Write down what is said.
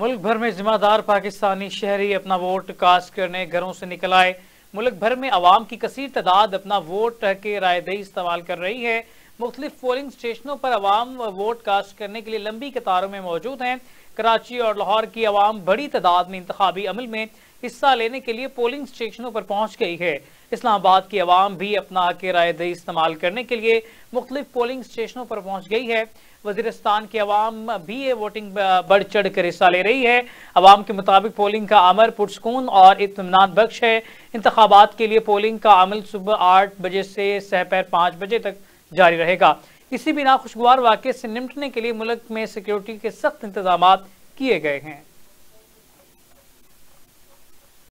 मुल्क भर में जिम्मेदार पाकिस्तानी शहरी अपना वोट कास्ट करने घरों से निकल आए मुल्क भर में आवाम की कसीर तादाद अपना वोट के रायदेही इस्तेमाल कर रही है मुख्तलिफ पोलिंग स्टेशनों पर आवाम वोट कास्ट करने के लिए लंबी कतारों में मौजूद हैं कराची और लाहौर की आवाम बड़ी तादाद में इंतबी अमल में हिस्सा लेने के लिए पोलिंग स्टेशनों पर पहुंच गई है इस्लामाबाद की आवाम भी अपना हक राय दही इस्तेमाल करने के लिए मुख्तलिफ पोलिंग स्टेशनों पर पहुंच गई है वजीरस्तान की आवाम भी ये वोटिंग बढ़ चढ़ कर हिस्सा ले रही है आवाम के मुताबिक पोलिंग का अमर पुरस्कून और इतमान बख्श है इंतबात के लिए पोलिंग का अमल सुबह आठ बजे से सहपहर पाँच बजे तक जारी रहेगा इसी बिना नाखुशगवार वाक्य से निपटने के लिए मुल्क में सिक्योरिटी के सख्त इंतजाम किए गए हैं